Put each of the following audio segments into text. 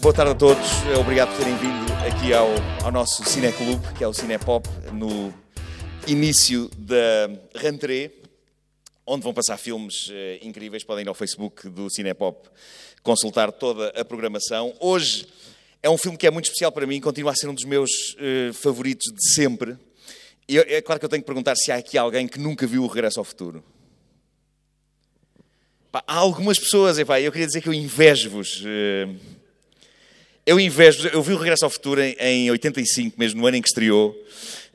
Boa tarde a todos, obrigado por terem vindo aqui ao, ao nosso club, que é o Cinepop, no início da rentrée, onde vão passar filmes eh, incríveis. Podem ir ao Facebook do Cinepop consultar toda a programação. Hoje é um filme que é muito especial para mim, continua a ser um dos meus eh, favoritos de sempre. E eu, é claro que eu tenho que perguntar se há aqui alguém que nunca viu o Regresso ao Futuro. Pá, há algumas pessoas, epá, eu queria dizer que eu invejo-vos. Eh, eu invejo, eu vi o Regresso ao Futuro em, em 85, mesmo no ano em que estreou,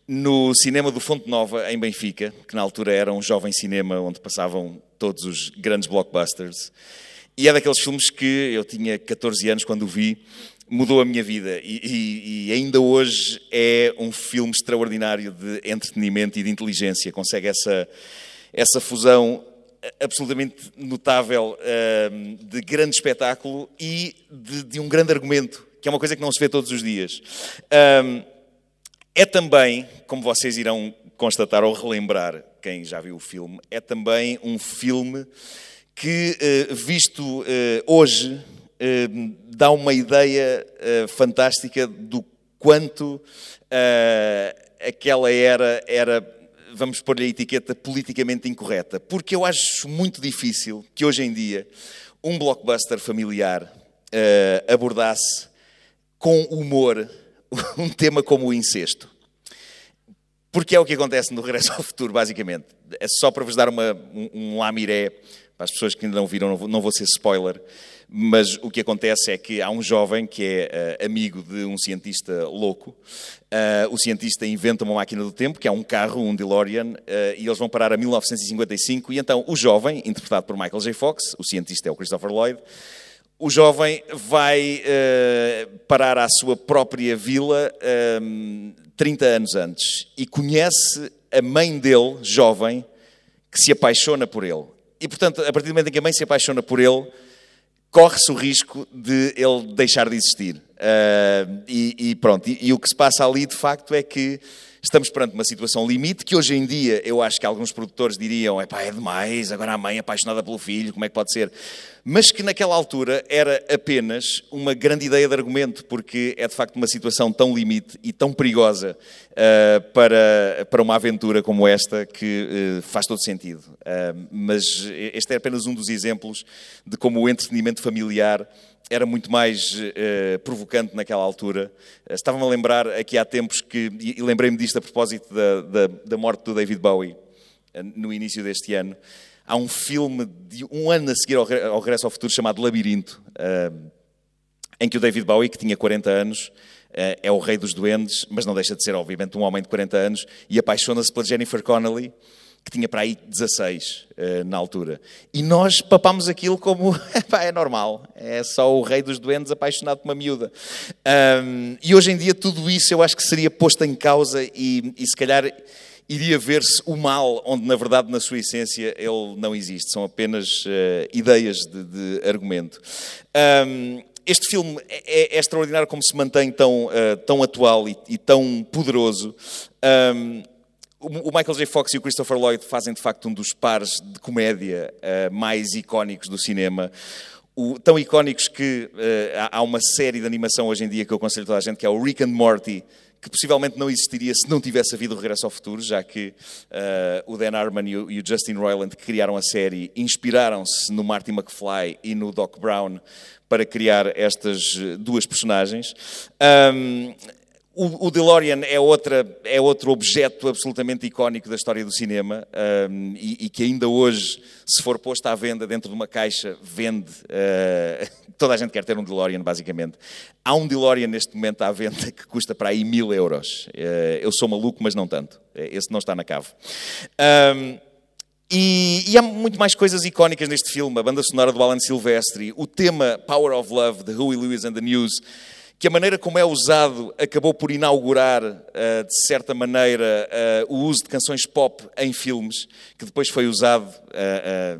no cinema do Fonte Nova, em Benfica, que na altura era um jovem cinema onde passavam todos os grandes blockbusters. E é daqueles filmes que eu tinha 14 anos quando o vi, mudou a minha vida. E, e, e ainda hoje é um filme extraordinário de entretenimento e de inteligência. Consegue essa, essa fusão absolutamente notável, ehm, de grande espetáculo e de, de, um grande argumento, que é uma coisa que não se vê todos os dias. Ehm, é também, como vocês irão constatar ou relembrar, quem já viu o filme, é também um filme que, eh, visto eh, hoje, ehm, dá uma ideia eh, fantástica do quanto aquela era era vamos pôr-lhe a etiqueta politicamente incorreta, porque eu acho muito difícil que hoje em dia um blockbuster familiar uh, abordasse com humor um tema como o incesto. Porque é o que acontece no Regresso ao Futuro, basicamente. É só para vos dar uma, um, um lamiré para as pessoas que ainda não viram, não vou, não vou ser spoiler, mas o que acontece é que há um jovem que é uh, amigo de um cientista louco. Uh, o cientista inventa uma máquina do tempo, que é um carro, um DeLorean, uh, e eles vão parar a 1955. E então o jovem, interpretado por Michael J. Fox, o cientista é o Christopher Lloyd, o jovem vai uh, parar à sua própria vila 30 ehm, anos antes e conhece a mãe dele, jovem, que se apaixona por ele. E, portanto, a partir do momento em que a mãe se apaixona por ele, corre-se o risco de ele deixar de existir. Uh, e, e, pronto, e, e, o que se passa ali de facto é que Estamos perante uma situação limite que hoje em dia eu acho que alguns produtores diriam: é pá, é demais, agora a mãe apaixonada pelo filho, como é que pode ser? Mas que naquela altura era apenas uma grande ideia de argumento, porque é de facto uma situação tão limite e tão perigosa uh, para, para uma aventura como esta que uh, faz todo sentido. Uh, mas este é apenas um dos exemplos de como o entretenimento familiar era muito mais uh, provocante naquela altura. Estava-me a lembrar aqui há tempos que, e, e lembrei-me disto isto a propósito da, da, da morte do David Bowie, eh, no início deste ano, há um filme de um ano a seguir ao, Regresso ao Futuro chamado Labirinto, eh, em que o David Bowie, que tinha 40 anos, eh, é o rei dos duendes, mas não deixa de ser, obviamente, um homem de 40 anos, e apaixona-se pela Jennifer Connelly, que tinha para aí 16 eh, na altura. E nós papámos aquilo como é normal, é só o rei dos doentes apaixonado por uma miúda. e hoje em dia tudo isso eu acho que seria posto em causa e, e se calhar iria ver-se o mal onde, na verdade, na sua essência, ele não existe. São apenas eh, ideias de, de argumento. este filme é, é, é, extraordinário como se mantém tão, uh, tão atual e, e tão poderoso. Um, o Michael J. Fox e o Christopher Lloyd fazem de facto um dos pares de comédia uh, mais icónicos do cinema. O, tão icónicos que uh, há uma série de animação hoje em dia que eu aconselho toda a gente, que é o Rick and Morty, que possivelmente não existiria se não tivesse havido o Regresso ao Futuro, já que uh, o Dan Harmon e o, e o, Justin Roiland, que criaram a série, inspiraram-se no Marty McFly e no Doc Brown para criar estas duas personagens. Um, o, o DeLorean é, outra, é outro objeto absolutamente icónico da história do cinema um, e, e, que ainda hoje, se for posto à venda dentro de uma caixa, vende. Uh, toda a gente quer ter um DeLorean, basicamente. Há um DeLorean neste momento à venda que custa para aí mil euros. Uh, eu sou maluco, mas não tanto. Esse não está na cave. Um, e, e, há muito mais coisas icónicas neste filme. A banda sonora do Alan Silvestri, o tema Power of Love de Huey Lewis and the News que a maneira como é usado acabou por inaugurar, eh, de certa maneira, eh, o uso de canções pop em filmes, que depois foi usado eh,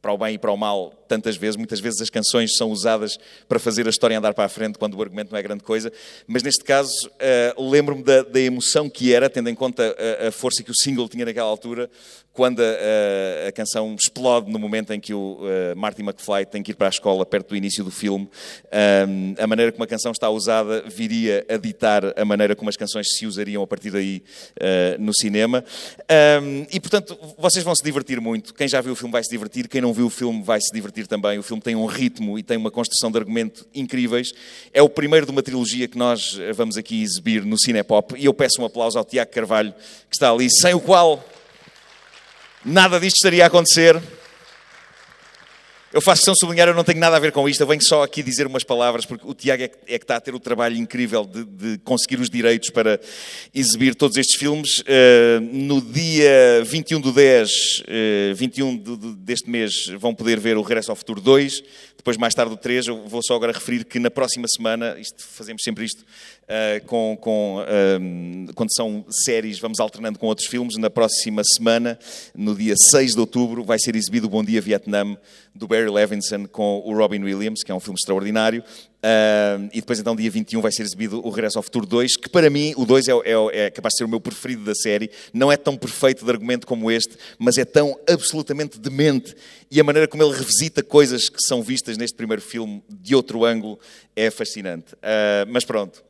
para o bem e para o mal tantas vezes. Muitas vezes as canções são usadas para fazer a história andar para a frente quando o argumento não é grande coisa. Mas neste caso, uh, lembro-me da, da, emoção que era, tendo em conta a, eh, a, força que o single tinha naquela altura, quando a, eh, a canção explode no momento em que o uh, McFly tem que ir para a escola perto do início do filme. Um, a maneira como a canção está usada viria a ditar a maneira como as canções se usariam a partir daí uh, no cinema. Um, e portanto, vocês vão se divertir muito. Quem já viu o filme vai se divertir, quem não viu o filme vai se divertir repetir também, o filme tem um ritmo e tem uma construção de argumento incríveis. É o primeiro de uma trilogia que nós eh, vamos aqui exibir no Cinepop. E eu peço um aplauso ao Tiago Carvalho, que está ali, sem o qual nada disto estaria a acontecer. Eu faço questão sublinhar, eu não tenho nada a ver com isto, eu venho só aqui dizer umas palavras, porque o Tiago é que, é que está a ter o trabalho incrível de, de, conseguir os direitos para exibir todos estes filmes. Uh, no dia 21 de 10, uh, 21 de, de, deste mês, vão poder ver o Regresso ao Futuro 2, depois mais tarde o 3. Eu vou só agora referir que na próxima semana, isto, fazemos sempre isto, uh, com, com eh, quando são séries, vamos alternando com outros filmes. Na próxima semana, no dia 6 de outubro, vai ser exibido o Bom Dia Vietnã, do Barry Barry Levinson com o Robin Williams, que é um filme extraordinário. Uh, e depois, então, dia 21 vai ser exibido o Regresso ao Futuro 2, que para mim, o 2 é, é, é, capaz de ser o meu preferido da série. Não é tão perfeito de argumento como este, mas é tão absolutamente demente. E a maneira como ele revisita coisas que são vistas neste primeiro filme de outro ângulo é fascinante. Uh, mas pronto,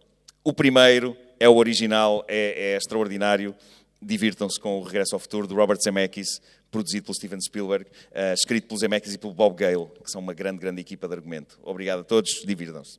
o primeiro é o original, é, é extraordinário divirtam-se com o Regresso ao Futuro de Robert Zemeckis, produzido pelo Steven Spielberg, uh, escrito pelos Zemeckis e pelo Bob Gale, que são uma grande, grande equipa de argumento. Obrigado a todos, divirtam-se.